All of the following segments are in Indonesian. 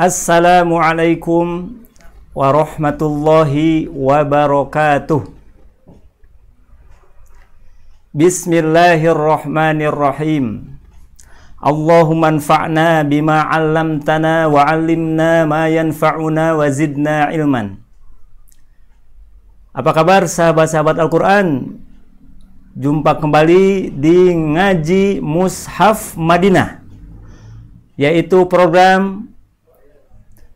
Assalamualaikum warahmatullahi wabarakatuh. Bismillahirrahmanirrahim. Allahumma anfa'na bima 'allamtana wa 'allimna ma yanfa'una wa zidna ilman. Apa kabar sahabat-sahabat Al-Qur'an? Jumpa kembali di ngaji Mushaf Madinah yaitu program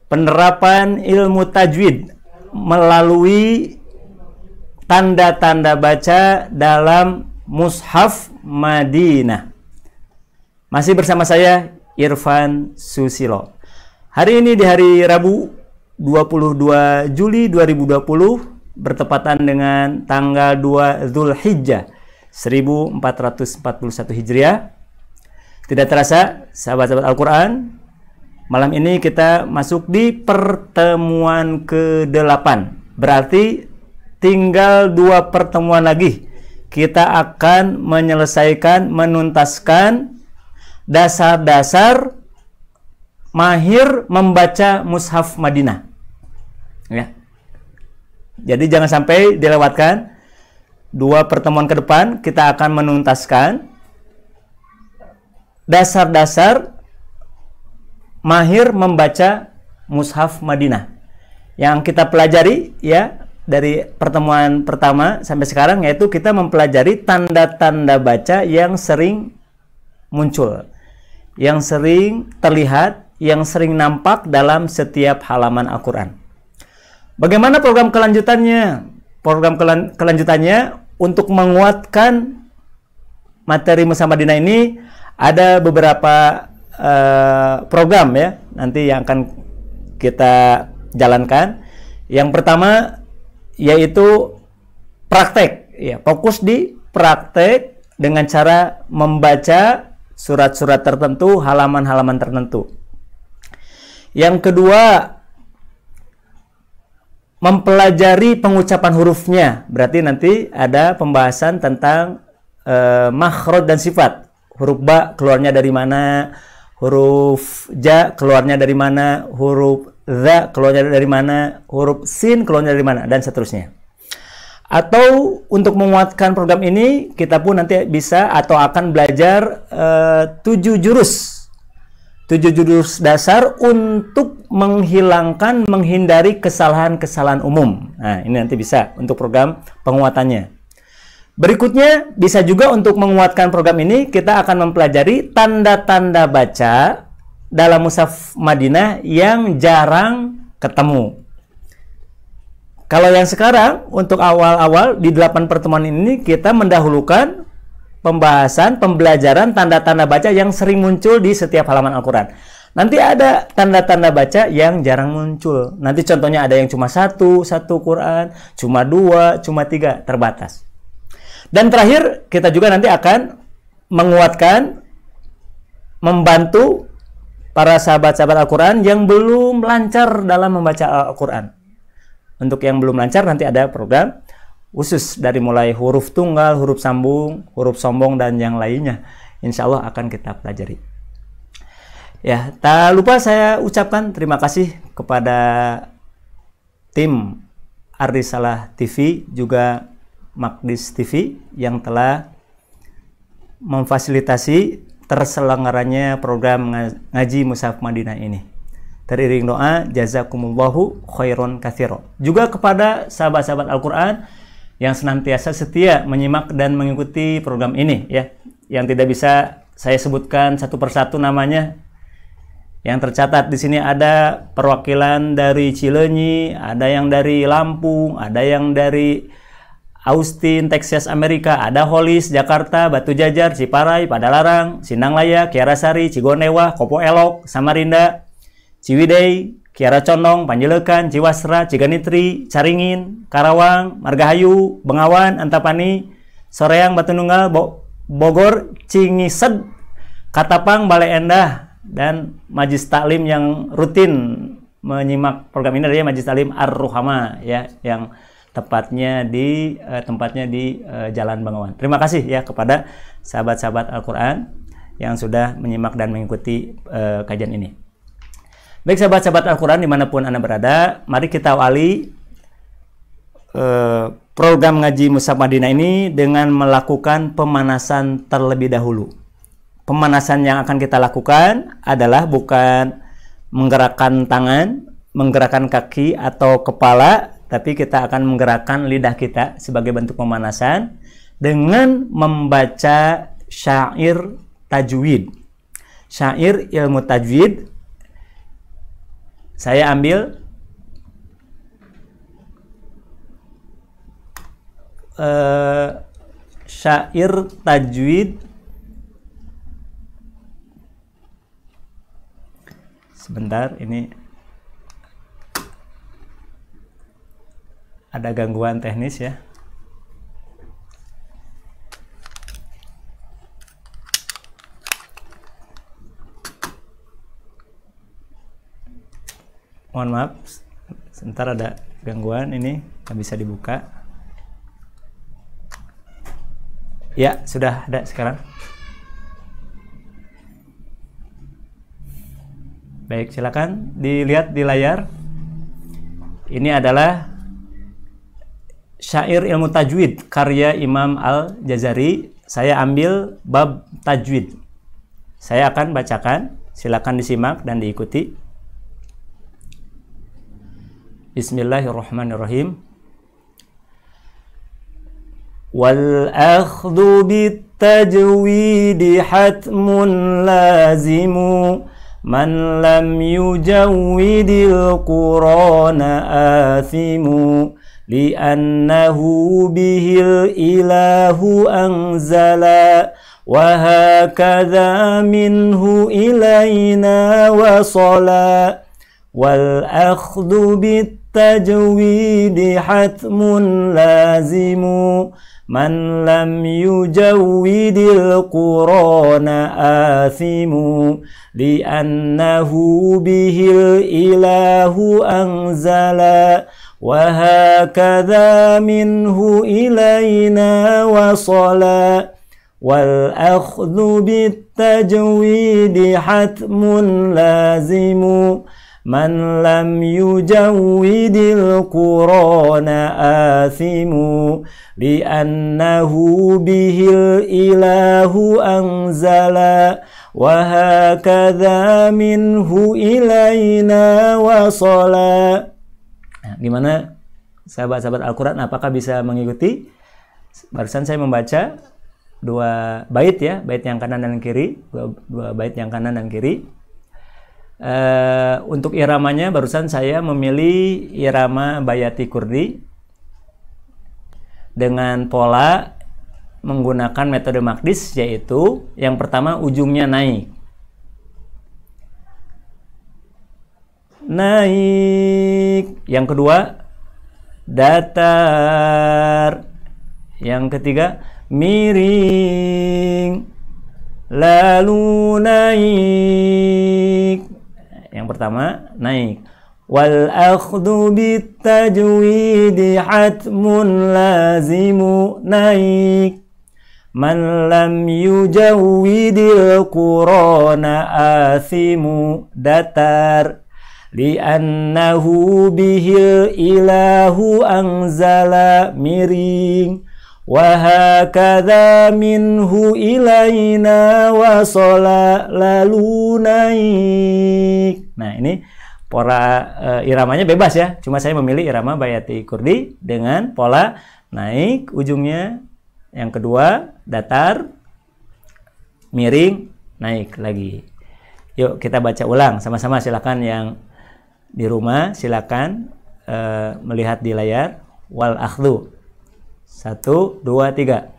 penerapan ilmu tajwid melalui tanda-tanda baca dalam Mushaf Madinah. Masih bersama saya Irfan Susilo. Hari ini di hari Rabu 22 Juli 2020 bertepatan dengan tanggal 2 Zulhijjah 1441 Hijriah. Tidak terasa, sahabat-sahabat Al-Quran, Malam ini kita masuk di pertemuan ke-8. Berarti tinggal dua pertemuan lagi. Kita akan menyelesaikan, menuntaskan dasar-dasar mahir membaca mushaf Madinah. Ya. Jadi jangan sampai dilewatkan. Dua pertemuan ke depan kita akan menuntaskan dasar-dasar mahir membaca mushaf Madinah. Yang kita pelajari ya dari pertemuan pertama sampai sekarang yaitu kita mempelajari tanda-tanda baca yang sering muncul, yang sering terlihat, yang sering nampak dalam setiap halaman Al-Qur'an. Bagaimana program kelanjutannya? Program kelan kelanjutannya untuk menguatkan materi Musa Madinah ini ada beberapa Eh, program ya nanti yang akan kita jalankan. Yang pertama yaitu praktek, ya fokus di praktek dengan cara membaca surat-surat tertentu, halaman-halaman tertentu. Yang kedua mempelajari pengucapan hurufnya. Berarti nanti ada pembahasan tentang eh, makhraj dan sifat. Huruf ba keluarnya dari mana, huruf ja keluarnya dari mana, huruf za keluarnya dari mana, huruf sin keluarnya dari mana, dan seterusnya. Atau untuk menguatkan program ini, kita pun nanti bisa atau akan belajar eh, tujuh jurus. tujuh jurus dasar untuk menghilangkan, menghindari kesalahan-kesalahan umum. Nah, ini nanti bisa untuk program penguatannya. Berikutnya, bisa juga untuk menguatkan program ini, kita akan mempelajari tanda-tanda baca dalam Musaf Madinah yang jarang ketemu. Kalau yang sekarang, untuk awal-awal di delapan pertemuan ini, kita mendahulukan pembahasan, pembelajaran tanda-tanda baca yang sering muncul di setiap halaman Al-Quran. Nanti ada tanda-tanda baca yang jarang muncul. Nanti contohnya ada yang cuma satu, satu Quran, cuma dua, cuma tiga, terbatas. Dan terakhir, kita juga nanti akan menguatkan, membantu para sahabat-sahabat Al-Quran yang belum lancar dalam membaca Al-Quran. Untuk yang belum lancar, nanti ada program khusus dari mulai huruf tunggal, huruf sambung, huruf sombong, dan yang lainnya. Insya Allah akan kita pelajari. Ya, tak lupa saya ucapkan terima kasih kepada tim Arisalah TV juga Magdis TV yang telah memfasilitasi terselenggaranya program ngaji Musaf Madinah ini. Teriring doa, jazakumullahu khairon kathiro. Juga kepada sahabat-sahabat Al-Quran yang senantiasa setia menyimak dan mengikuti program ini ya. Yang tidak bisa saya sebutkan satu persatu namanya. Yang tercatat di sini ada perwakilan dari Cilenyi, ada yang dari Lampung, ada yang dari Austin, Texas, Amerika, ada Holis, Jakarta, Batu Jajar, Ciparai, Padalarang, Sinanglaya, Kiara Sari, Cigonewa, Kopo Elok, Samarinda, Ciwidey, Kiara Condong, Panjelekan, Ciwasra, Ciganitri, Caringin, Karawang, Margahayu, Bengawan, Antapani, Soreang, Batu Nunggal, Bo Bogor, Cingised, Katapang, Balai Endah, dan Majis Taklim yang rutin menyimak program ini dari Majis Taklim Ar-Ruhama ya yang tepatnya di uh, tempatnya di uh, Jalan Bangawan. Terima kasih ya kepada sahabat-sahabat Al-Qur'an yang sudah menyimak dan mengikuti uh, kajian ini. Baik sahabat-sahabat Al-Qur'an dimanapun Anda berada, mari kita awali uh, program ngaji Musab Madinah ini dengan melakukan pemanasan terlebih dahulu. Pemanasan yang akan kita lakukan adalah bukan menggerakkan tangan, menggerakkan kaki atau kepala tapi kita akan menggerakkan lidah kita sebagai bentuk pemanasan dengan membaca syair tajwid. Syair ilmu tajwid saya ambil uh, syair tajwid sebentar ini ada gangguan teknis ya mohon maaf sebentar ada gangguan ini nggak bisa dibuka ya sudah ada sekarang baik silakan dilihat di layar ini adalah syair ilmu tajwid karya Imam Al-Jazari. Saya ambil bab tajwid. Saya akan bacakan, silakan disimak dan diikuti. Bismillahirrahmanirrahim. Wal akhdhu بالتجويد hatmun lazimu man lam yujawwidil qurana athimu لأنه به الإله أنزلا وهكذا منه إلينا وصلا والأخذ بالتجويد حتم لازم من لم يجود القرآن آثم لأنه به الإله أنزلا وهكذا منه إلينا وصلا والأخذ بالتجويد حتم لازم من لم يجود القرآن آثم لأنه به الإله أنزلا وهكذا منه إلينا وصلا di mana sahabat-sahabat Al-Quran apakah bisa mengikuti? Barusan saya membaca dua bait ya, bait yang kanan dan kiri, dua, dua bait yang kanan dan kiri. Uh, untuk iramanya barusan saya memilih irama Bayati Kurdi dengan pola menggunakan metode Magdis yaitu yang pertama ujungnya naik naik. Yang kedua datar. Yang ketiga miring. Lalu naik. Yang pertama naik. Wal akhdu bitajwidi hatmun lazimu naik. Man lam yujawidil qurana asimu datar li'annahu bihil ilahu angzala miring wahakadha minhu ilaina wasola lalu naik nah ini pola e, iramanya bebas ya cuma saya memilih irama bayati kurdi dengan pola naik ujungnya yang kedua datar miring naik lagi yuk kita baca ulang sama-sama silahkan yang di rumah silakan uh, melihat di layar wal akhdu Satu, dua, tiga.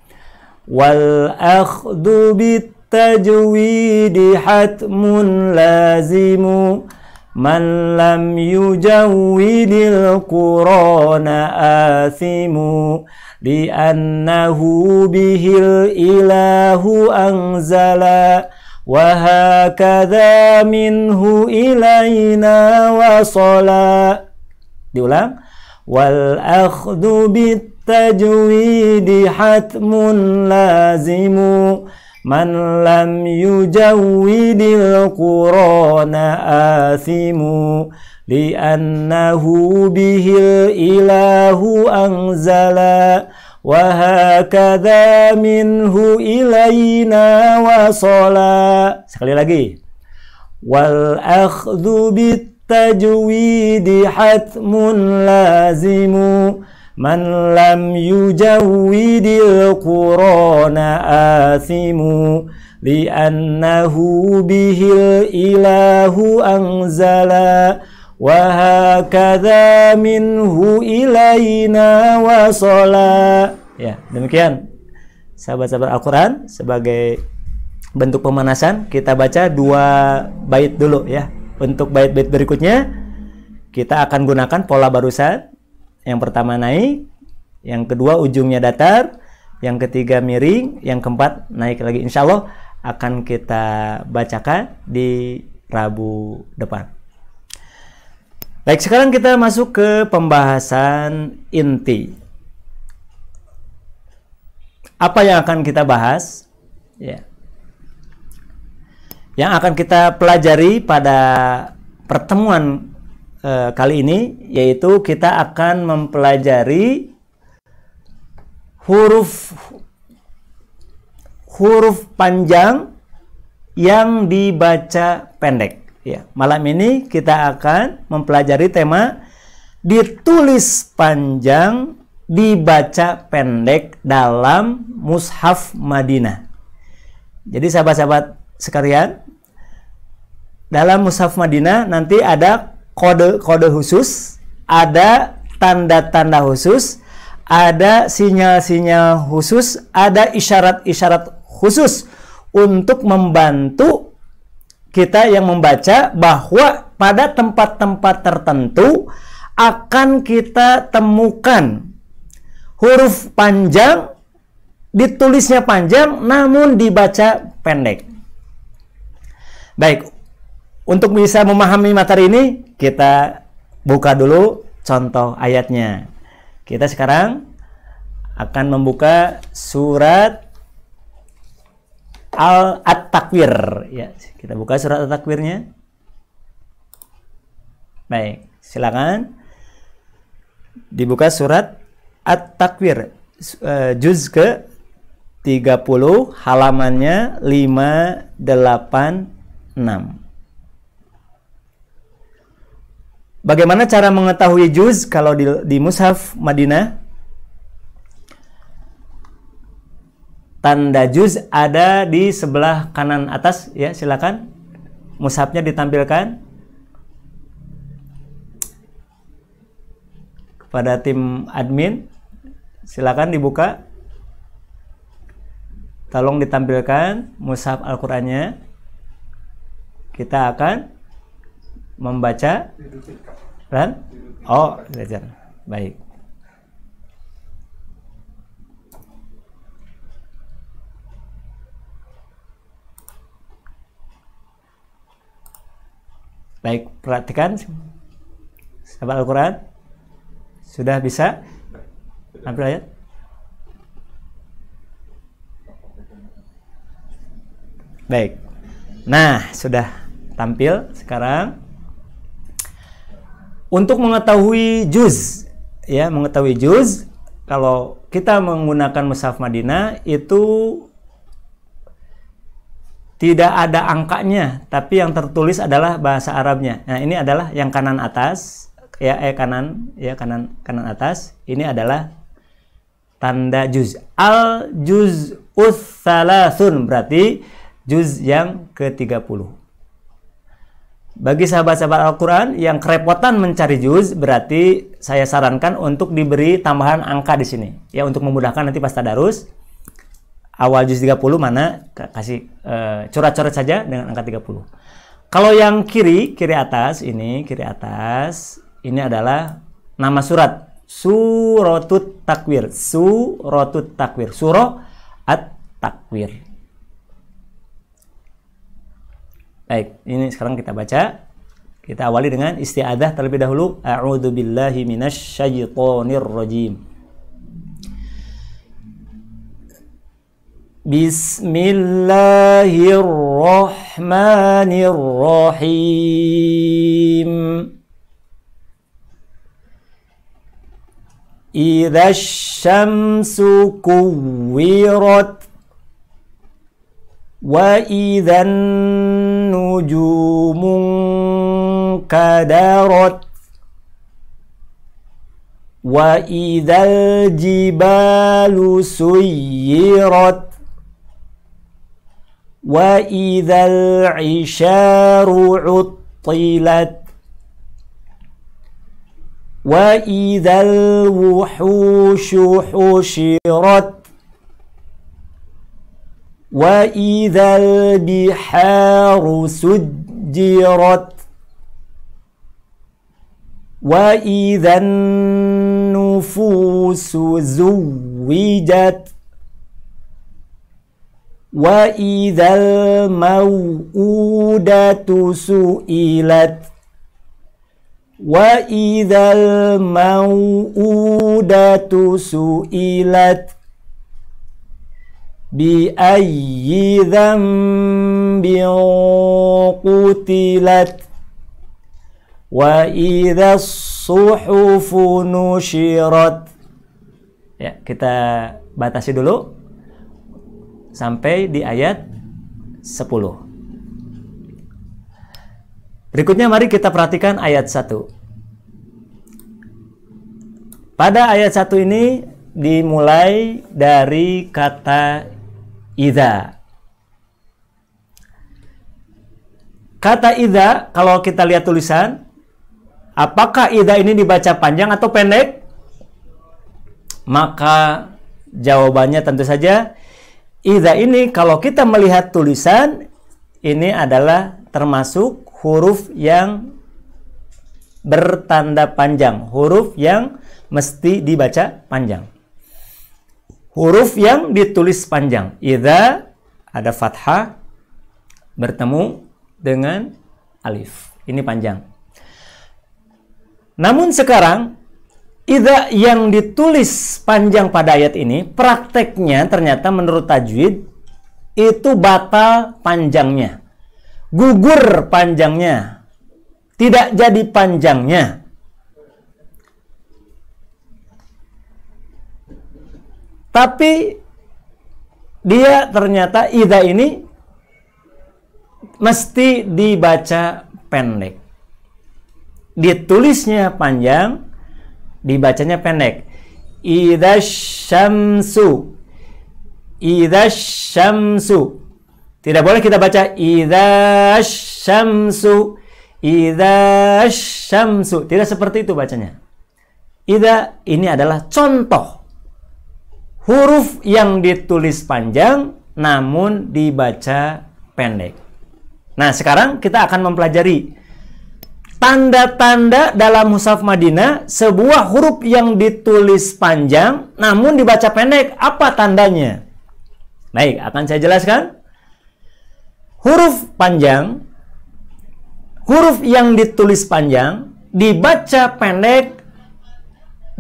Wal akhdhu di hatmun lazimu man lam yujawidil asimu Di anahu bihil ilahu angzala وahakadha minhu ilaina wasala diulang wal akhdhu bit tajwidi hatmun lazimu man lam yujawidil qurana athimu li'annahu bihil ilahu anzala وهكذا منه إلينا وصلا sekali lagi والأخذ بالتجويد حتم لازم من لم يجود القرآن آثم لأنه به الإله أنزلا wahakadha minhu ilaina wasola. ya demikian sahabat-sahabat Al-Quran sebagai bentuk pemanasan kita baca dua bait dulu ya untuk bait-bait berikutnya kita akan gunakan pola barusan yang pertama naik yang kedua ujungnya datar yang ketiga miring yang keempat naik lagi insya Allah akan kita bacakan di Rabu depan Baik, sekarang kita masuk ke pembahasan inti. Apa yang akan kita bahas? Ya. Yang akan kita pelajari pada pertemuan eh, kali ini yaitu kita akan mempelajari huruf huruf panjang yang dibaca pendek. Ya, malam ini kita akan mempelajari tema ditulis panjang, dibaca pendek dalam Mushaf Madinah. Jadi sahabat-sahabat sekalian, dalam Mushaf Madinah nanti ada kode-kode khusus, ada tanda-tanda khusus, ada sinyal-sinyal khusus, ada isyarat-isyarat khusus untuk membantu kita yang membaca bahwa pada tempat-tempat tertentu akan kita temukan huruf panjang ditulisnya panjang namun dibaca pendek. Baik, untuk bisa memahami materi ini kita buka dulu contoh ayatnya. Kita sekarang akan membuka surat al at-takwir ya kita buka surat at-takwirnya baik silakan dibuka surat at-takwir eh, juz ke 30 halamannya 586 Bagaimana cara mengetahui juz kalau di, di mushaf Madinah? Tanda juz ada di sebelah kanan atas ya, silakan. Mushafnya ditampilkan. Kepada tim admin, silakan dibuka. Tolong ditampilkan mushaf Al-Qur'annya. Kita akan membaca. dan Oh, belajar. Baik. Baik, perhatikan sahabat Al-Quran. Sudah bisa? Ambil ayat. Baik. Nah, sudah tampil sekarang. Untuk mengetahui juz, ya, mengetahui juz, kalau kita menggunakan musaf Madinah itu tidak ada angkanya, tapi yang tertulis adalah bahasa Arabnya. Nah, ini adalah yang kanan atas, ya eh kanan, ya kanan kanan atas. Ini adalah tanda juz. Al juz sun berarti juz yang ke-30. Bagi sahabat-sahabat Al-Quran yang kerepotan mencari juz, berarti saya sarankan untuk diberi tambahan angka di sini. Ya, untuk memudahkan nanti pas tadarus awal juz 30 mana kasih eh, curat-curat uh, saja dengan angka 30. Kalau yang kiri, kiri atas ini, kiri atas ini adalah nama surat. Suratut Takwir. Suratut Takwir. Suro At-Takwir. Baik, ini sekarang kita baca. Kita awali dengan istiadah terlebih dahulu. A'udzu billahi rajim. بسم الله الرحمن الرحيم إذا الشمس كورت وإذا النجوم انكدرت وإذا الجبال سيرت وإذا العشار عطلت وإذا الوحوش حشرت وإذا البحار سجرت وإذا النفوس زوجت وإذا الموءودة سئلت وإذا الموءودة سئلت بأي ذنب قتلت وإذا الصحف نشرت ya kita batasi dulu sampai di ayat 10. Berikutnya mari kita perhatikan ayat 1. Pada ayat 1 ini dimulai dari kata idza. Kata idza kalau kita lihat tulisan apakah idza ini dibaca panjang atau pendek? Maka jawabannya tentu saja ida ini kalau kita melihat tulisan ini adalah termasuk huruf yang bertanda panjang, huruf yang mesti dibaca panjang. Huruf yang ditulis panjang. ida ada fathah bertemu dengan alif. Ini panjang. Namun sekarang Ida yang ditulis panjang pada ayat ini, prakteknya ternyata menurut tajwid itu batal panjangnya. Gugur panjangnya. Tidak jadi panjangnya. Tapi dia ternyata ida ini mesti dibaca pendek. Ditulisnya panjang, dibacanya pendek Idashamsu, idashamsu. tidak boleh kita baca idashamsu, idashamsu. tidak seperti itu bacanya ida ini adalah contoh huruf yang ditulis panjang namun dibaca pendek. Nah, sekarang kita akan mempelajari tanda-tanda dalam musaf Madinah sebuah huruf yang ditulis panjang namun dibaca pendek apa tandanya baik akan saya jelaskan huruf panjang huruf yang ditulis panjang dibaca pendek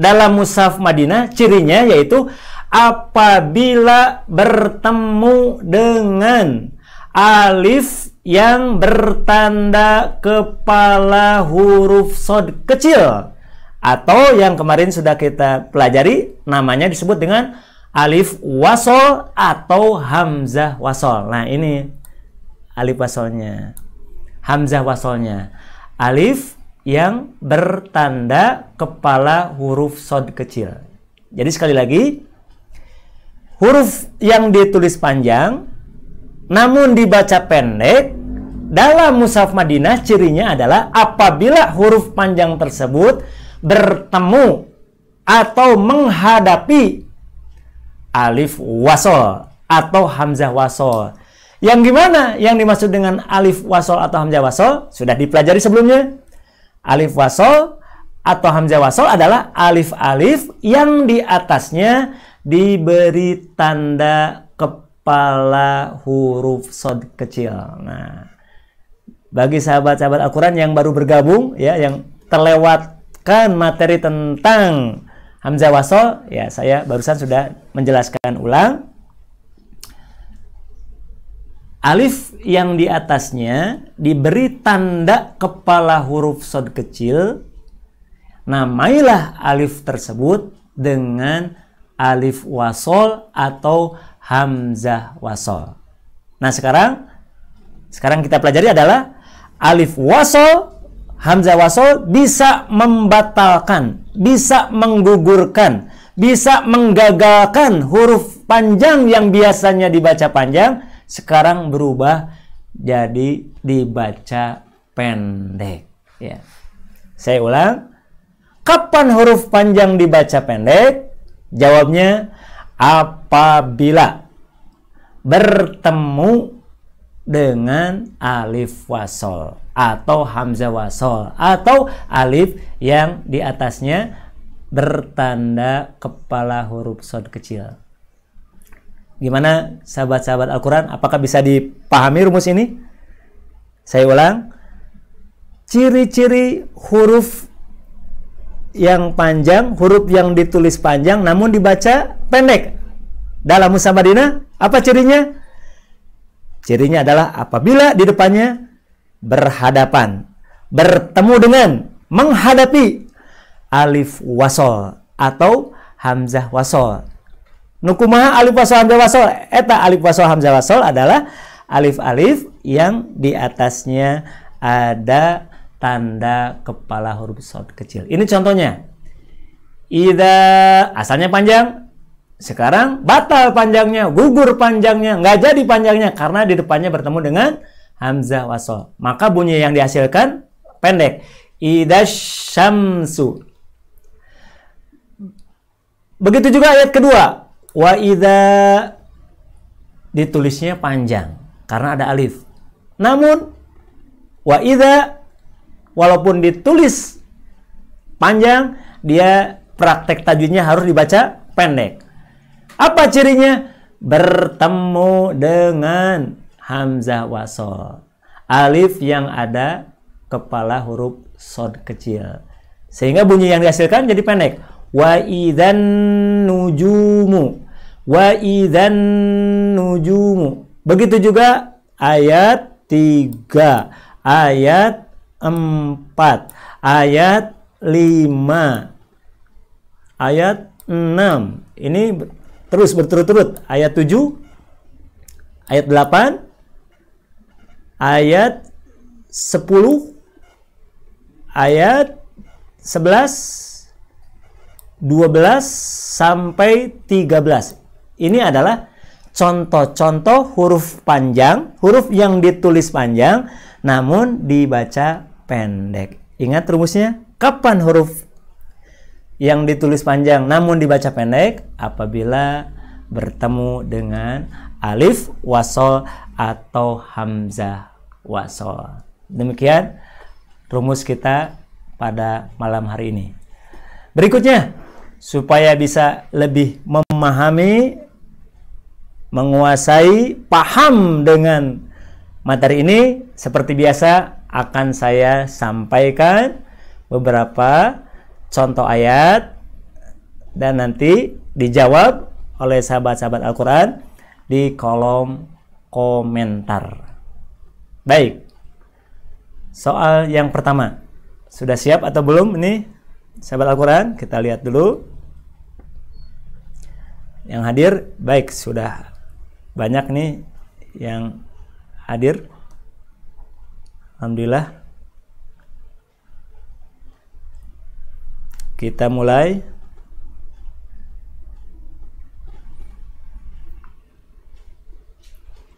dalam musaf Madinah cirinya yaitu apabila bertemu dengan alif yang bertanda kepala huruf sod kecil atau yang kemarin sudah kita pelajari namanya disebut dengan alif wasol atau hamzah wasol. Nah, ini alif wasolnya. Hamzah wasolnya. Alif yang bertanda kepala huruf sod kecil. Jadi sekali lagi huruf yang ditulis panjang namun dibaca pendek, dalam Musaf Madinah cirinya adalah apabila huruf panjang tersebut bertemu atau menghadapi alif wasol atau hamzah wasol. Yang gimana yang dimaksud dengan alif wasol atau hamzah wasol sudah dipelajari sebelumnya. Alif wasol atau hamzah wasol adalah alif-alif yang di atasnya diberi tanda kepala huruf sod kecil. Nah, bagi sahabat-sahabat Al-Quran yang baru bergabung, ya, yang terlewatkan materi tentang Hamzah Wasol, ya, saya barusan sudah menjelaskan ulang. Alif yang di atasnya diberi tanda kepala huruf sod kecil. Namailah alif tersebut dengan alif wasol atau hamzah wasol. Nah, sekarang sekarang kita pelajari adalah alif wasol, hamzah wasol bisa membatalkan, bisa menggugurkan, bisa menggagalkan huruf panjang yang biasanya dibaca panjang sekarang berubah jadi dibaca pendek ya. Saya ulang. Kapan huruf panjang dibaca pendek? Jawabnya apabila bertemu dengan alif wasol atau hamzah wasol atau alif yang di atasnya bertanda kepala huruf sod kecil. Gimana sahabat-sahabat Al-Quran? Apakah bisa dipahami rumus ini? Saya ulang. Ciri-ciri huruf yang panjang, huruf yang ditulis panjang namun dibaca pendek. Dalam musabadina, apa cirinya? Cirinya adalah apabila di depannya berhadapan, bertemu dengan, menghadapi alif wasol atau hamzah wasol. Nukumaha alif wasol hamzah wasol. Eta alif wasol hamzah wasol adalah alif-alif yang di atasnya ada tanda kepala huruf sod kecil. Ini contohnya. Ida asalnya panjang, sekarang batal panjangnya, gugur panjangnya, nggak jadi panjangnya karena di depannya bertemu dengan hamzah wasol. Maka bunyi yang dihasilkan pendek. Ida syamsu. Begitu juga ayat kedua. Wa ida ditulisnya panjang karena ada alif. Namun wa ida walaupun ditulis panjang, dia praktek tajwidnya harus dibaca pendek. Apa cirinya? Bertemu dengan hamzah wasol. Alif yang ada kepala huruf sod kecil. Sehingga bunyi yang dihasilkan jadi pendek. Wa idhan nujumu. Wa idhan nujumu. Begitu juga ayat 3. Ayat 4 ayat 5 ayat 6 ini terus berturut-turut ayat 7 ayat 8 ayat 10 ayat 11 12 sampai 13 ini adalah contoh-contoh huruf panjang huruf yang ditulis panjang namun dibaca pendek. Ingat rumusnya? Kapan huruf yang ditulis panjang namun dibaca pendek apabila bertemu dengan alif wasol atau hamzah wasol. Demikian rumus kita pada malam hari ini. Berikutnya, supaya bisa lebih memahami, menguasai, paham dengan Materi ini seperti biasa akan saya sampaikan beberapa contoh ayat dan nanti dijawab oleh sahabat-sahabat Al-Quran di kolom komentar. Baik, soal yang pertama. Sudah siap atau belum ini sahabat Al-Quran? Kita lihat dulu. Yang hadir, baik, sudah banyak nih yang hadir Alhamdulillah kita mulai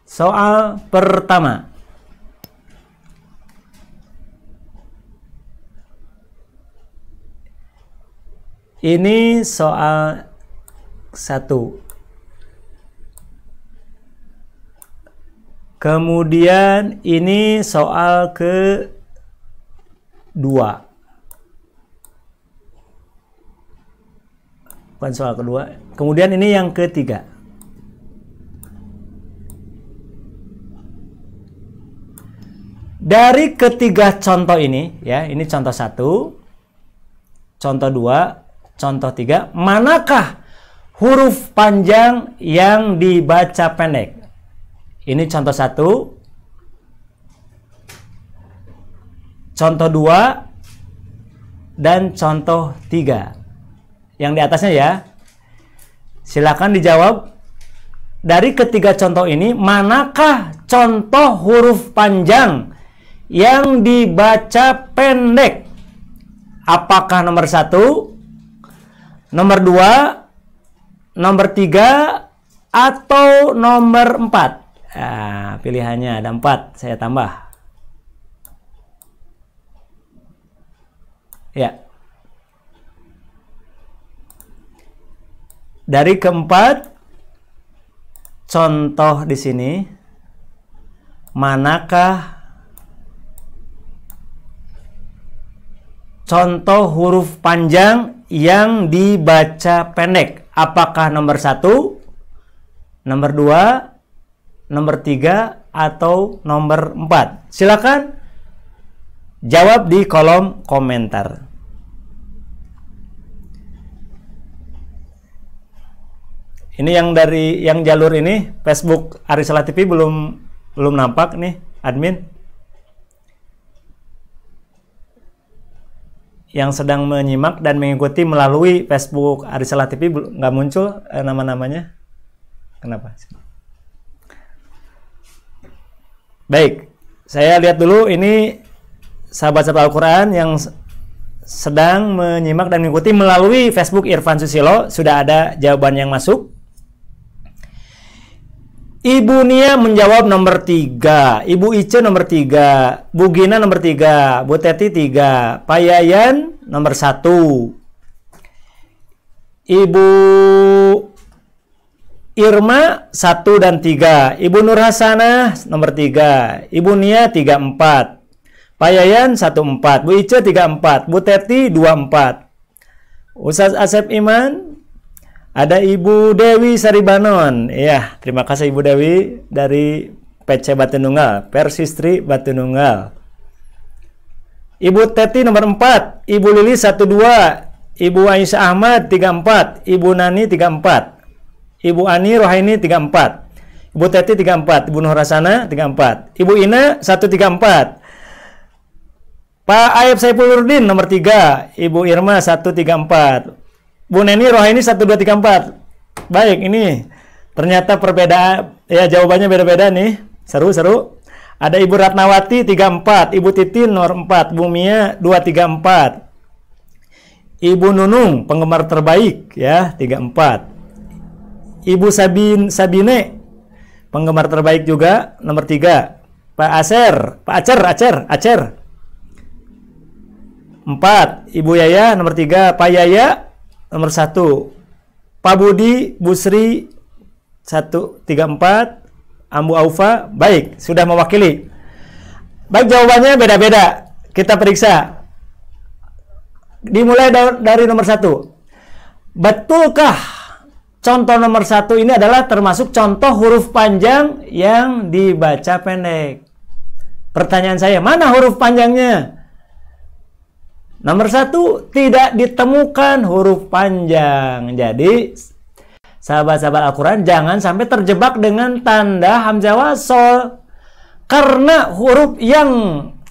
soal pertama ini soal satu Kemudian ini soal ke dua. Bukan soal kedua. Kemudian ini yang ketiga. Dari ketiga contoh ini, ya, ini contoh satu, contoh dua, contoh tiga, manakah huruf panjang yang dibaca pendek? Ini contoh satu. Contoh dua dan contoh tiga. Yang di atasnya ya. Silakan dijawab. Dari ketiga contoh ini, manakah contoh huruf panjang yang dibaca pendek? Apakah nomor satu, nomor dua, nomor tiga, atau nomor empat? Ah, pilihannya ada empat, saya tambah. Ya. Dari keempat contoh di sini, manakah contoh huruf panjang yang dibaca pendek? Apakah nomor satu, nomor dua, nomor 3, atau nomor 4? Silakan jawab di kolom komentar. Ini yang dari yang jalur ini Facebook Arisala TV belum belum nampak nih admin. Yang sedang menyimak dan mengikuti melalui Facebook Arisala TV nggak muncul eh, nama-namanya. Kenapa? Baik, saya lihat dulu ini sahabat-sahabat Al-Quran yang sedang menyimak dan mengikuti melalui Facebook Irfan Susilo sudah ada jawaban yang masuk. Ibu Nia menjawab nomor tiga, Ibu Ice nomor tiga, Bu Gina nomor tiga, Bu Teti tiga, Pak Yayan nomor satu, Ibu Irma 1 dan 3, Ibu Nur Hasanah nomor 3, Ibu Nia 3 4, Pak Yayan 1 4, Bu Ice 4, Bu Teti 2 4, Ustaz Asep Iman, ada Ibu Dewi Saribanon. ya terima kasih Ibu Dewi dari PC Batu Nunggal, Persistri Batu Nunggal. Ibu Teti nomor 4, Ibu Lili 12, Ibu Aisyah Ahmad 34, Ibu Nani 34. Ibu Ani Rohaini 34. Ibu Teti 34, Ibu Nurhasana 34, Ibu Ina 134. Pak Saiful Saifuluddin nomor 3, Ibu Irma 134. Bu Neni Rohaini 1234. Baik, ini ternyata perbedaan ya jawabannya beda-beda nih. Seru-seru. Ada Ibu Ratnawati 34, Ibu Titin nomor 4, Bu Mia 234. Ibu Nunung penggemar terbaik ya 34. Ibu Sabin Sabine penggemar terbaik juga nomor tiga Pak Acer Pak Acer Acer Acer empat Ibu Yaya nomor tiga Pak Yaya nomor satu Pak Budi Busri satu tiga empat Ambu Aufa baik sudah mewakili baik jawabannya beda-beda kita periksa dimulai dari nomor satu betulkah Contoh nomor satu ini adalah termasuk contoh huruf panjang yang dibaca pendek. Pertanyaan saya, mana huruf panjangnya? Nomor satu, tidak ditemukan huruf panjang. Jadi, sahabat-sahabat Al-Quran, jangan sampai terjebak dengan tanda hamzah wasol. Karena huruf yang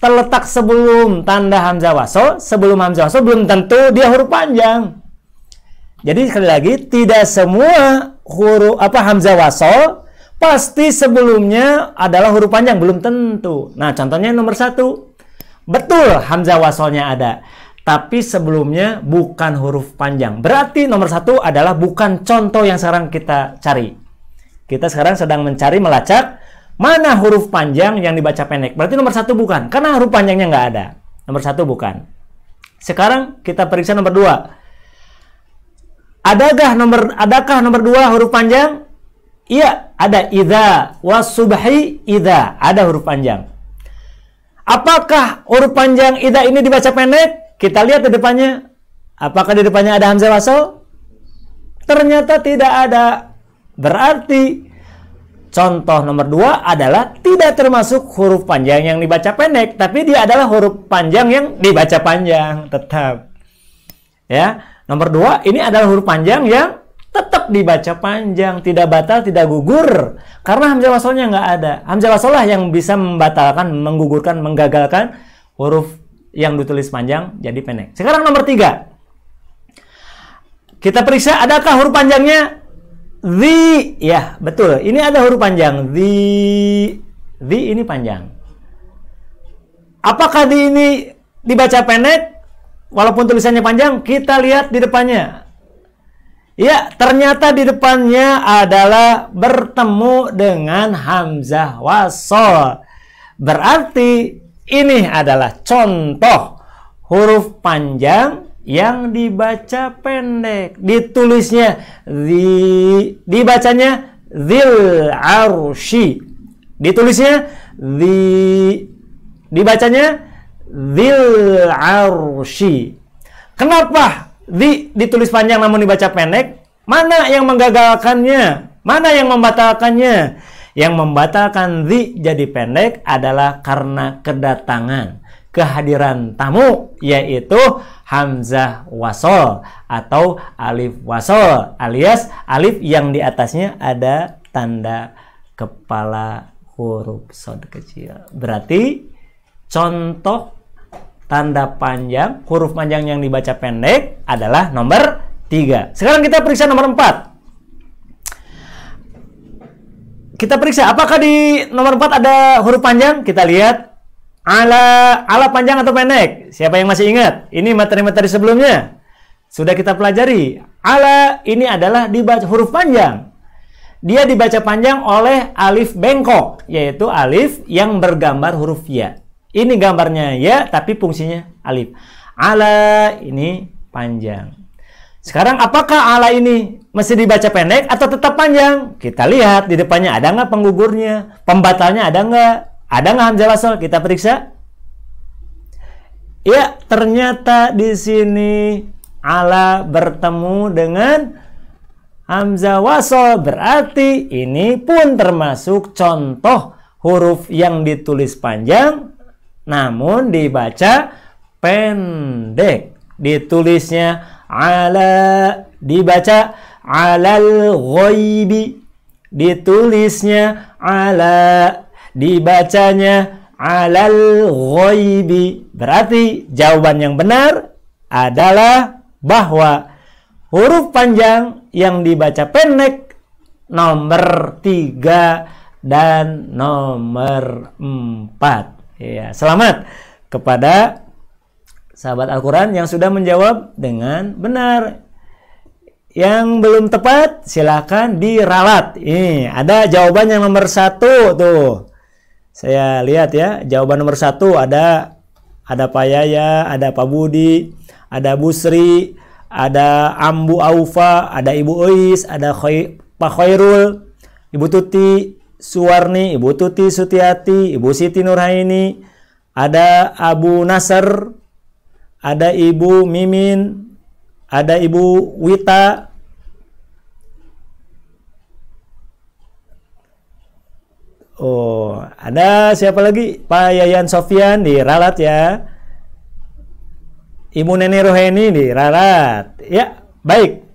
terletak sebelum tanda hamzah wasol, sebelum hamzah wasol, belum tentu dia huruf panjang. Jadi sekali lagi tidak semua huruf apa hamzah wasol pasti sebelumnya adalah huruf panjang belum tentu. Nah contohnya nomor satu betul hamzah wasolnya ada tapi sebelumnya bukan huruf panjang. Berarti nomor satu adalah bukan contoh yang sekarang kita cari. Kita sekarang sedang mencari melacak mana huruf panjang yang dibaca pendek. Berarti nomor satu bukan karena huruf panjangnya nggak ada. Nomor satu bukan. Sekarang kita periksa nomor dua Adakah nomor adakah nomor dua huruf panjang? Iya, ada idza subhi idza, ada huruf panjang. Apakah huruf panjang idza ini dibaca pendek? Kita lihat di depannya. Apakah di depannya ada hamzah wasal? Ternyata tidak ada. Berarti contoh nomor dua adalah tidak termasuk huruf panjang yang dibaca pendek, tapi dia adalah huruf panjang yang dibaca panjang tetap. Ya. Nomor dua, ini adalah huruf panjang yang tetap dibaca panjang, tidak batal, tidak gugur. Karena hamzah wasolnya nggak ada. Hamzah wasolah yang bisa membatalkan, menggugurkan, menggagalkan huruf yang ditulis panjang jadi pendek. Sekarang nomor tiga. Kita periksa adakah huruf panjangnya the ya betul ini ada huruf panjang the the ini panjang apakah di ini dibaca pendek walaupun tulisannya panjang, kita lihat di depannya. Ya, ternyata di depannya adalah bertemu dengan hamzah wasol. Berarti ini adalah contoh huruf panjang yang dibaca pendek. Ditulisnya di dibacanya zil arshi. Ditulisnya di dibacanya Dhil arshi. Kenapa di, ditulis panjang namun dibaca pendek? Mana yang menggagalkannya? Mana yang membatalkannya? Yang membatalkan di jadi pendek adalah karena kedatangan kehadiran tamu yaitu hamzah wasol atau alif wasol alias alif yang di atasnya ada tanda kepala huruf sod kecil. Berarti contoh tanda panjang huruf panjang yang dibaca pendek adalah nomor 3. Sekarang kita periksa nomor 4. Kita periksa apakah di nomor 4 ada huruf panjang? Kita lihat ala ala panjang atau pendek. Siapa yang masih ingat? Ini materi-materi sebelumnya. Sudah kita pelajari. Ala ini adalah dibaca huruf panjang. Dia dibaca panjang oleh alif bengkok, yaitu alif yang bergambar huruf ya. Ini gambarnya ya, tapi fungsinya alif. Ala ini panjang. Sekarang apakah ala ini masih dibaca pendek atau tetap panjang? Kita lihat di depannya ada nggak penggugurnya, pembatalnya ada nggak, ada nggak hamzah wasal? Kita periksa. Ya, ternyata di sini ala bertemu dengan hamzah waso berarti ini pun termasuk contoh huruf yang ditulis panjang namun dibaca pendek. Ditulisnya ala dibaca alal ghaibi. Ditulisnya ala dibacanya alal ghaibi. Berarti jawaban yang benar adalah bahwa huruf panjang yang dibaca pendek nomor 3 dan nomor 4. Iya, selamat kepada sahabat Al-Quran yang sudah menjawab dengan benar. Yang belum tepat, silakan diralat. Ini ada jawaban yang nomor satu tuh. Saya lihat ya, jawaban nomor satu ada ada Pak Yaya, ada Pak Budi, ada Busri, ada Ambu Aufa, ada Ibu Ois, ada Khoy, Pak Khairul, Ibu Tuti, Suwarni, Ibu Tuti Sutiati, Ibu Siti Nurhaini, ada Abu Nasr, ada Ibu Mimin, ada Ibu Wita, Oh, ada siapa lagi? Pak Yayan Sofian di Ralat ya. Ibu Nenek Roheni di Ralat. Ya, baik.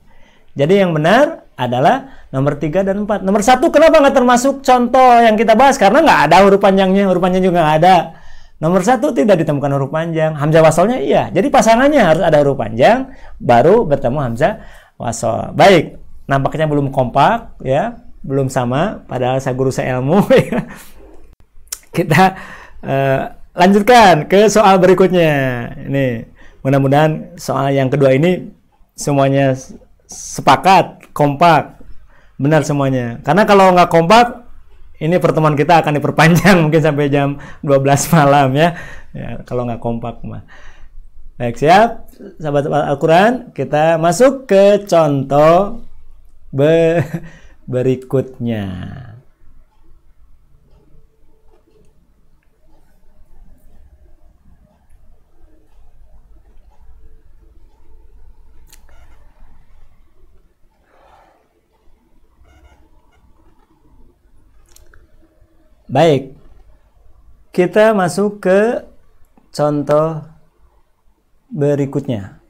Jadi yang benar adalah Nomor 3 dan 4. Nomor 1 kenapa nggak termasuk contoh yang kita bahas? Karena nggak ada huruf panjangnya, huruf panjang juga nggak ada. Nomor 1 tidak ditemukan huruf panjang. Hamzah wasolnya iya. Jadi pasangannya harus ada huruf panjang, baru bertemu Hamzah wasol. Baik, nampaknya belum kompak ya, belum sama. Padahal saya guru saya ilmu. Ya. kita uh, lanjutkan ke soal berikutnya. Ini mudah-mudahan soal yang kedua ini semuanya sepakat, kompak benar iya. semuanya karena kalau nggak kompak ini pertemuan kita akan diperpanjang mungkin sampai jam 12 malam ya, ya kalau nggak kompak mah baik siap sahabat Al-Quran kita masuk ke contoh be berikutnya Baik, kita masuk ke contoh berikutnya.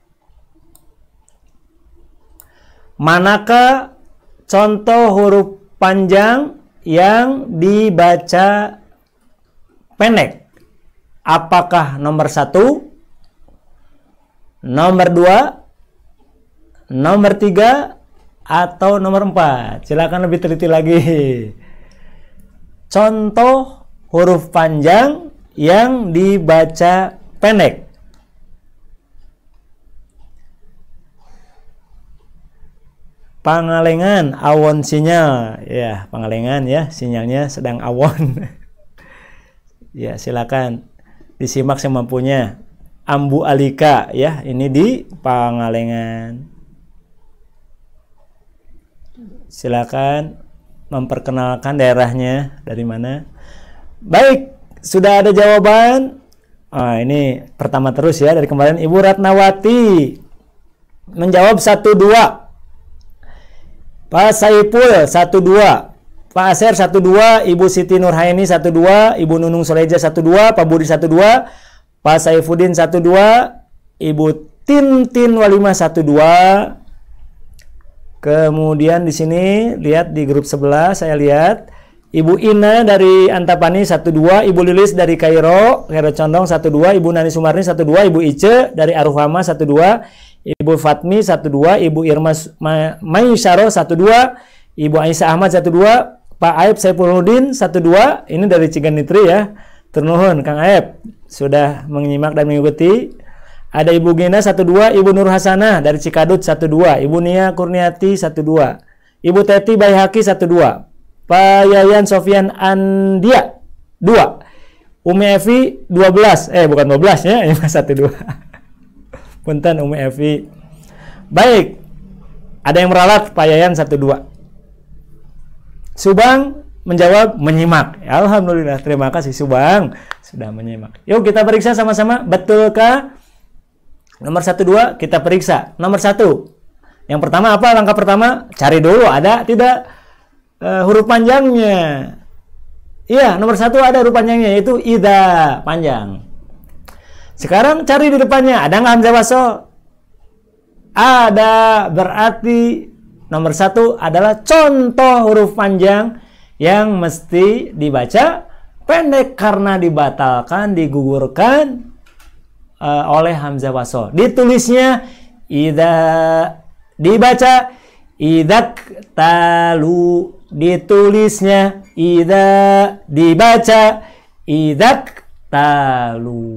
Manakah contoh huruf panjang yang dibaca pendek? Apakah nomor satu, nomor dua, nomor tiga, atau nomor empat? Silakan lebih teliti lagi contoh huruf panjang yang dibaca pendek. Pangalengan awon sinyal. Ya, Pangalengan ya, sinyalnya sedang awon. ya, silakan disimak mampunya. Ambu Alika ya, ini di Pangalengan. Silakan memperkenalkan daerahnya dari mana. Baik, sudah ada jawaban. Nah, ini pertama terus ya dari kemarin Ibu Ratnawati menjawab satu dua Pak Saiful dua Pak Aser dua Ibu Siti Nurhaini dua Ibu Nunung Soleja satu dua Pak Budi satu dua Pak Saifuddin satu dua Ibu Tintin Walima satu dua Kemudian di sini lihat di grup sebelah saya lihat Ibu Ina dari Antapani 12, Ibu Lilis dari Kairo, Kairo Condong 12, Ibu Nani Sumarni 12, Ibu Ice dari Aruhama 12, Ibu Fatmi 12, Ibu Irma Maisaro 12, Ibu Aisyah Ahmad 12, Pak Aib Saifuluddin 12, ini dari Ciganitri ya. Ternuhun Kang Aib sudah menyimak dan mengikuti ada Ibu Gina 12, Ibu Nur Hasanah dari Cikadut 12, Ibu Nia Kurniati 12, Ibu Teti Bayhaki 12, Pak Yayan Sofian Andia 2, Umi Evi 12, eh bukan 12 ya, ini 12. Punten Umi Evi. Baik, ada yang meralat Pak Yayan 12. Subang menjawab menyimak. Alhamdulillah, terima kasih Subang sudah menyimak. Yuk kita periksa sama-sama betulkah Nomor satu dua kita periksa. Nomor satu, yang pertama apa? Langkah pertama cari dulu ada tidak e, huruf panjangnya. Iya, nomor satu ada huruf panjangnya yaitu ida panjang. Sekarang cari di depannya ada nggak hamzah waso? Ada berarti nomor satu adalah contoh huruf panjang yang mesti dibaca pendek karena dibatalkan, digugurkan uh, oleh Hamzah Wasol. Ditulisnya ida dibaca idak talu ditulisnya ida dibaca idak talu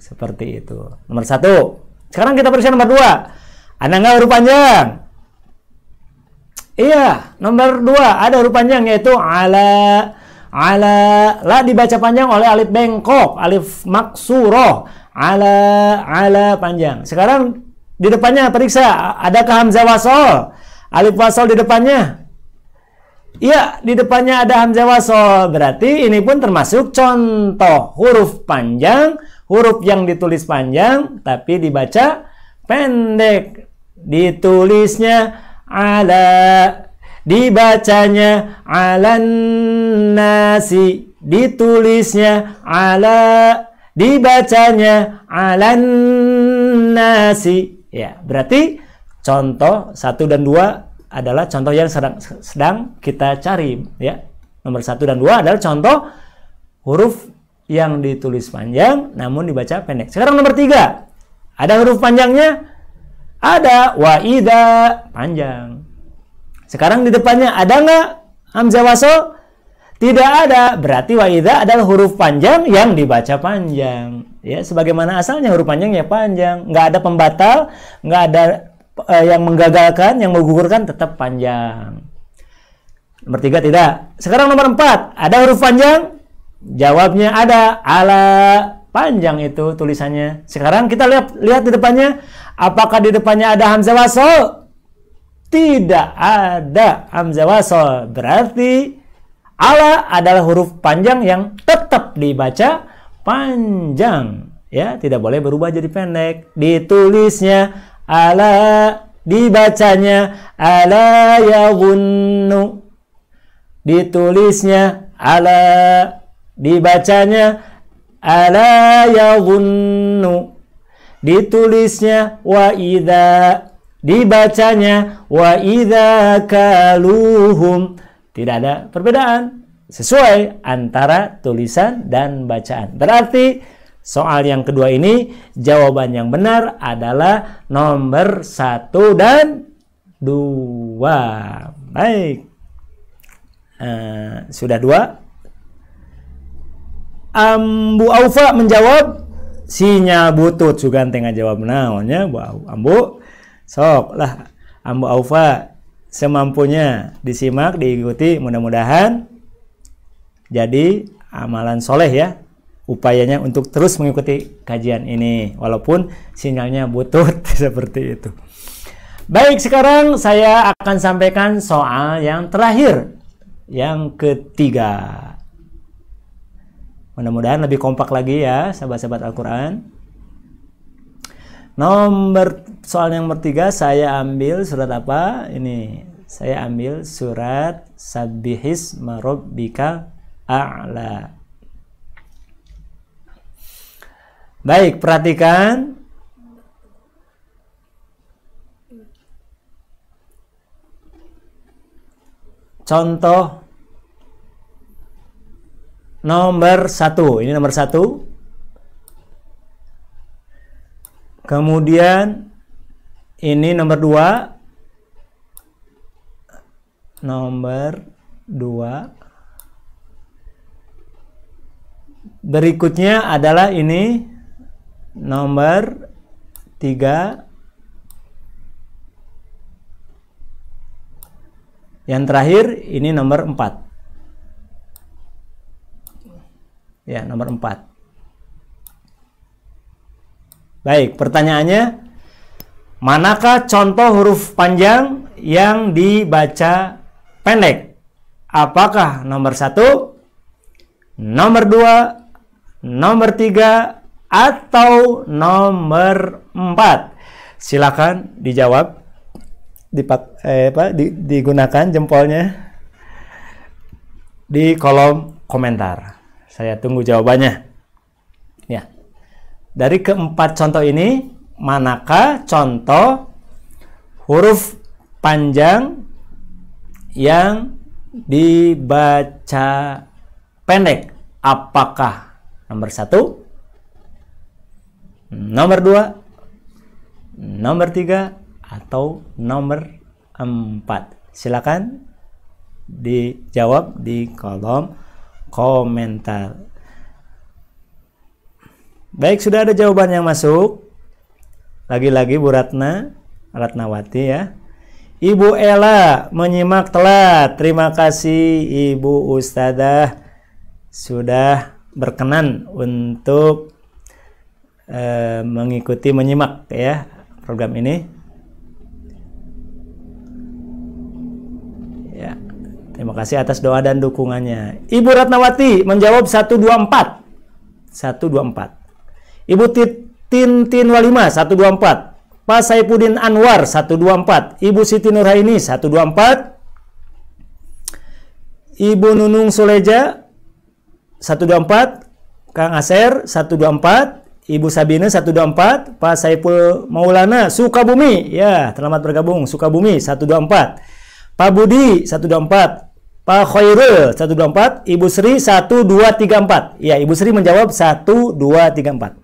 seperti itu nomor satu sekarang kita periksa nomor dua ada nggak huruf panjang iya nomor dua ada huruf panjang yaitu ala ala la dibaca panjang oleh alif bengkok alif maksuroh ala ala panjang. Sekarang di depannya periksa ada hamzah wasol? Alif wasol di depannya? Iya, di depannya ada hamzah wasol. Berarti ini pun termasuk contoh huruf panjang, huruf yang ditulis panjang tapi dibaca pendek. Ditulisnya ala, dibacanya alan nasi, ditulisnya ala dibacanya alan nasi ya berarti contoh satu dan dua adalah contoh yang sedang, sedang kita cari ya nomor satu dan dua adalah contoh huruf yang ditulis panjang namun dibaca pendek sekarang nomor tiga ada huruf panjangnya ada waida panjang sekarang di depannya ada nggak hamzah wasol tidak ada. Berarti waida adalah huruf panjang yang dibaca panjang. Ya, sebagaimana asalnya huruf panjang ya panjang. Nggak ada pembatal, nggak ada eh, yang menggagalkan, yang menggugurkan tetap panjang. Nomor tiga tidak. Sekarang nomor empat, ada huruf panjang? Jawabnya ada. Ala panjang itu tulisannya. Sekarang kita lihat lihat di depannya. Apakah di depannya ada hamzah wasol? Tidak ada hamzah wasol. Berarti Ala adalah huruf panjang yang tetap dibaca panjang. Ya, tidak boleh berubah jadi pendek. Ditulisnya ala, dibacanya ala ya gunnu. Ditulisnya ala, dibacanya ala ya gunnu. Ditulisnya wa idha, dibacanya wa idha kaluhum tidak ada perbedaan sesuai antara tulisan dan bacaan. Berarti soal yang kedua ini jawaban yang benar adalah nomor satu dan dua. Baik. Uh, sudah dua. Ambu Aufa menjawab sinyal butut juga tengah jawab naonnya Bu Ambu. Sok lah Ambu Aufa semampunya disimak, diikuti, mudah-mudahan jadi amalan soleh ya upayanya untuk terus mengikuti kajian ini walaupun sinyalnya butut seperti itu. Baik, sekarang saya akan sampaikan soal yang terakhir, yang ketiga. Mudah-mudahan lebih kompak lagi ya, sahabat-sahabat Al-Qur'an. Nomor soal yang ketiga saya ambil surat apa? Ini saya ambil surat Sabihis Marobika A'la. Baik, perhatikan. Contoh nomor satu. Ini nomor satu. Kemudian ini nomor 2 nomor 2 berikutnya adalah ini nomor 3 yang terakhir ini nomor 4 ya nomor 4 Baik, pertanyaannya manakah contoh huruf panjang yang dibaca pendek? Apakah nomor satu, nomor dua, nomor tiga, atau nomor empat? Silakan dijawab. Dipak, eh, apa, di, digunakan jempolnya di kolom komentar. Saya tunggu jawabannya. Dari keempat contoh ini, manakah contoh huruf panjang yang dibaca pendek? Apakah nomor satu, nomor dua, nomor tiga, atau nomor empat? Silakan dijawab di kolom komentar. Baik, sudah ada jawaban yang masuk. Lagi-lagi Bu Ratna, Ratnawati ya. Ibu Ella menyimak telat. Terima kasih Ibu Ustadzah sudah berkenan untuk eh, mengikuti menyimak ya program ini. Ya. Terima kasih atas doa dan dukungannya. Ibu Ratnawati menjawab 124. 124. Ibu Titin Tin Walima 124. Pak Saipudin Anwar 124. Ibu Siti Nurhaini 124. Ibu Nunung Suleja 124. Kang Aser 124. Ibu Sabine 124. Pak Saiful Maulana Sukabumi. Ya, selamat bergabung Sukabumi 124. Pak Budi 124. Pak Khairul 124, Ibu Sri 1234. Ya, Ibu Sri menjawab 1234.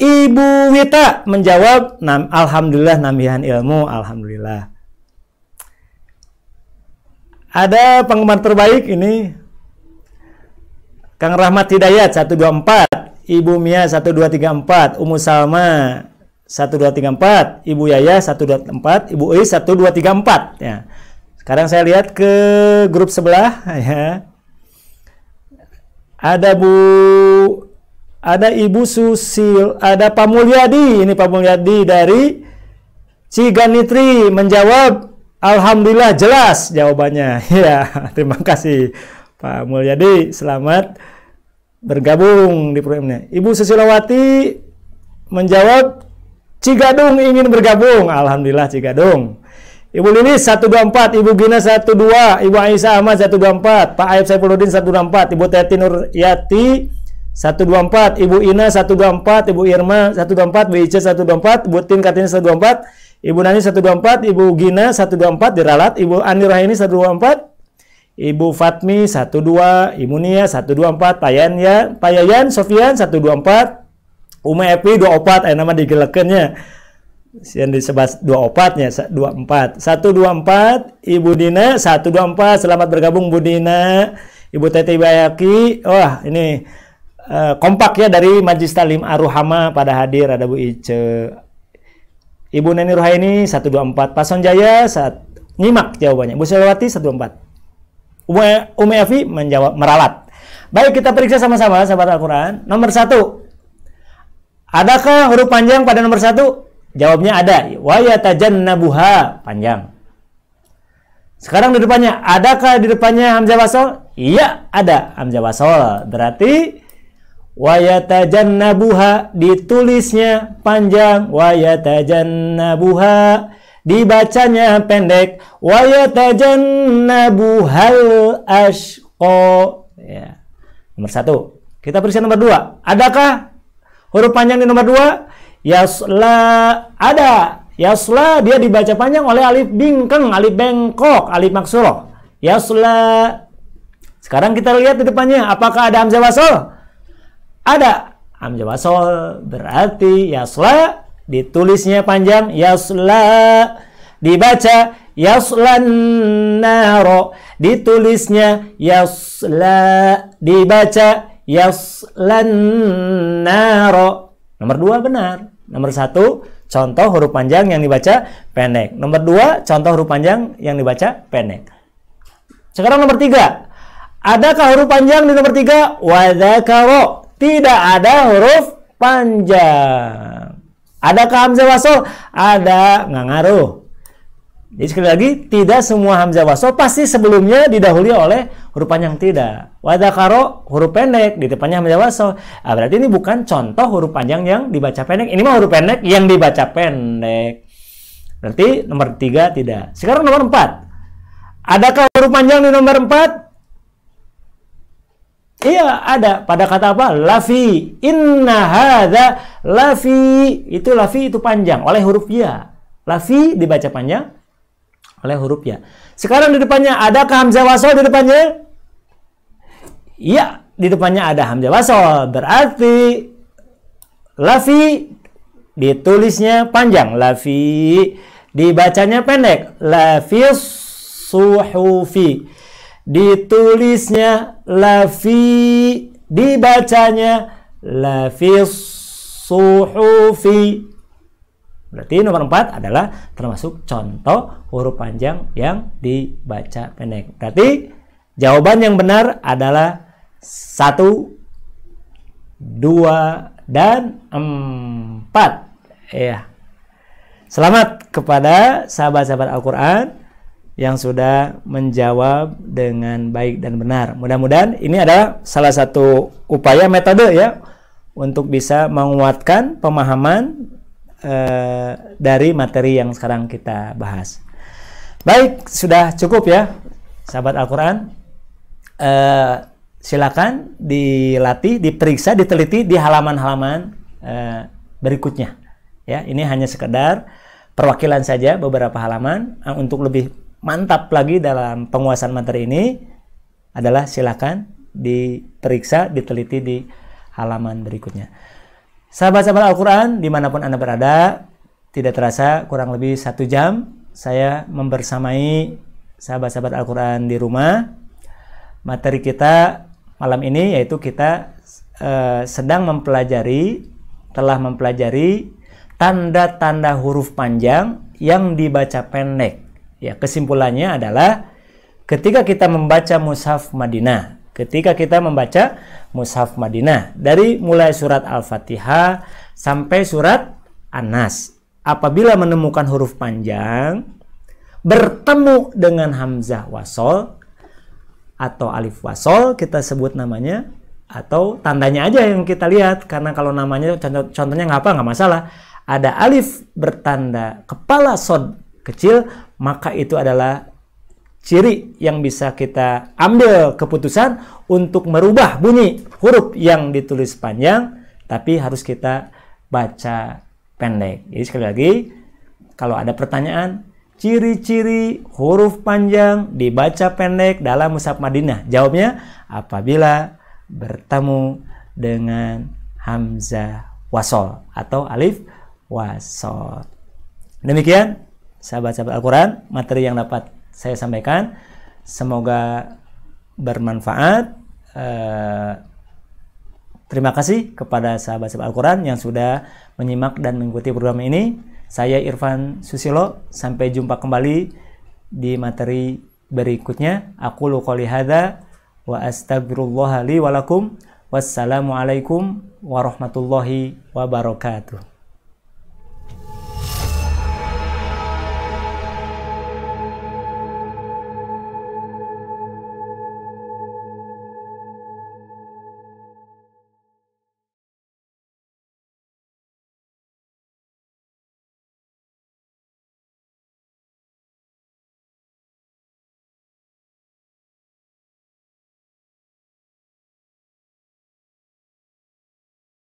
Ibu Wita menjawab, Alhamdulillah nambihan ilmu, Alhamdulillah. Ada penggemar terbaik ini, Kang Rahmat Hidayat 124, Ibu Mia 1234, Umu Salma 1234, Ibu Yaya 124, Ibu Uis 1234 ya. Sekarang saya lihat ke grup sebelah ya. Ada Bu ada Ibu Susil, ada Pak Mulyadi. Ini Pak Mulyadi dari Ciganitri menjawab, Alhamdulillah jelas jawabannya. Ya, terima kasih Pak Mulyadi. Selamat bergabung di programnya. Ibu Susilawati menjawab, Cigadung ingin bergabung. Alhamdulillah Cigadung. Ibu Lili 124, Ibu Gina 12, Ibu Aisyah Ahmad 124, Pak Aib Saifuluddin 124, Ibu Teti Nur Yati 124 Ibu Ina 124 Ibu Irma 124 Bu Ica 124 Bu Tin Katina 124 Ibu Nani 124 Ibu Gina 124 diralat Ibu Ani Rahini 124 Ibu Fatmi 12 Ibu Nia 124 Payan ya Payayan Sofian 124 Uma Epi 24 eh nama digelekennya yang disebut 24 nya 24 124 Ibu Dina 124 selamat bergabung Bu Dina Ibu Teti Bayaki wah ini Eh, kompak ya dari Majlis Talim Aruhama pada hadir ada Bu Ice. Ibu Neni Ruhaini 124, Pason Jaya saat nyimak jawabannya. Bu Selawati 124. Ume, Ume Afi menjawab meralat. Baik kita periksa sama-sama sahabat Al-Quran. Nomor satu, adakah huruf panjang pada nomor satu? Jawabnya ada. Nabuha panjang. Sekarang di depannya, adakah di depannya Hamzah Wasol? Iya, ada Hamzah Wasol. Berarti wayatajannabuha ditulisnya panjang wayatajannabuha dibacanya pendek wayatajannabuhal ashqo ya nomor satu kita periksa nomor dua adakah huruf panjang di nomor dua yasla ada yasla dia dibaca panjang oleh alif bingkeng alif bengkok alif maksuro. yasla sekarang kita lihat di depannya apakah ada hamzah wasal ada hamzah wasol berarti yasla ditulisnya panjang yasla dibaca yaslan naro ditulisnya yasla dibaca yaslan naro nomor dua benar nomor satu contoh huruf panjang yang dibaca pendek nomor dua contoh huruf panjang yang dibaca pendek sekarang nomor tiga adakah huruf panjang di nomor tiga wadakaro tidak ada huruf panjang. Adakah hamzah wasol? Ada, nggak ngaruh. Jadi sekali lagi, tidak semua hamzah wasol pasti sebelumnya didahului oleh huruf panjang tidak. Wadah karo huruf pendek di depannya hamzah wasol. Nah, berarti ini bukan contoh huruf panjang yang dibaca pendek. Ini mah huruf pendek yang dibaca pendek. Berarti nomor tiga tidak. Sekarang nomor empat. Adakah huruf panjang di nomor empat? Iya ada pada kata apa? Lafi. Inna hadza lafi. Itu lafi itu panjang oleh huruf ya. Lafi dibaca panjang oleh huruf ya. Sekarang di depannya ada hamzah wasol di depannya? Iya, di depannya ada hamzah wasol. Berarti lafi ditulisnya panjang, lafi dibacanya pendek, lafi suhufi ditulisnya lafi dibacanya lafis suhufi berarti nomor 4 adalah termasuk contoh huruf panjang yang dibaca pendek berarti jawaban yang benar adalah satu dua dan empat ya selamat kepada sahabat-sahabat Al-Quran yang sudah menjawab dengan baik dan benar. Mudah-mudahan ini adalah salah satu upaya metode ya untuk bisa menguatkan pemahaman eh, dari materi yang sekarang kita bahas. Baik, sudah cukup ya, sahabat Al-Quran. Eh, silakan dilatih, diperiksa, diteliti di halaman-halaman eh, berikutnya. Ya, ini hanya sekedar perwakilan saja beberapa halaman eh, untuk lebih mantap lagi dalam penguasaan materi ini adalah silakan diperiksa, diteliti di halaman berikutnya. Sahabat-sahabat Al-Quran, dimanapun Anda berada, tidak terasa kurang lebih satu jam saya membersamai sahabat-sahabat Al-Quran di rumah. Materi kita malam ini yaitu kita eh, sedang mempelajari, telah mempelajari tanda-tanda huruf panjang yang dibaca pendek. Ya, kesimpulannya adalah ketika kita membaca mushaf Madinah, ketika kita membaca mushaf Madinah dari mulai surat Al-Fatihah sampai surat An-Nas, apabila menemukan huruf panjang bertemu dengan hamzah wasol atau alif wasol kita sebut namanya atau tandanya aja yang kita lihat karena kalau namanya contoh, contohnya nggak apa nggak masalah ada alif bertanda kepala sod kecil, maka itu adalah ciri yang bisa kita ambil keputusan untuk merubah bunyi huruf yang ditulis panjang, tapi harus kita baca pendek. Jadi sekali lagi, kalau ada pertanyaan, ciri-ciri huruf panjang dibaca pendek dalam Musab Madinah? Jawabnya, apabila bertemu dengan Hamzah Wasol atau Alif Wasol. Demikian sahabat-sahabat Al-Quran, materi yang dapat saya sampaikan. Semoga bermanfaat. Eh, terima kasih kepada sahabat-sahabat Al-Quran yang sudah menyimak dan mengikuti program ini. Saya Irfan Susilo, sampai jumpa kembali di materi berikutnya. Aku lukoli hada wa astagfirullah walakum. Wassalamualaikum warahmatullahi wabarakatuh.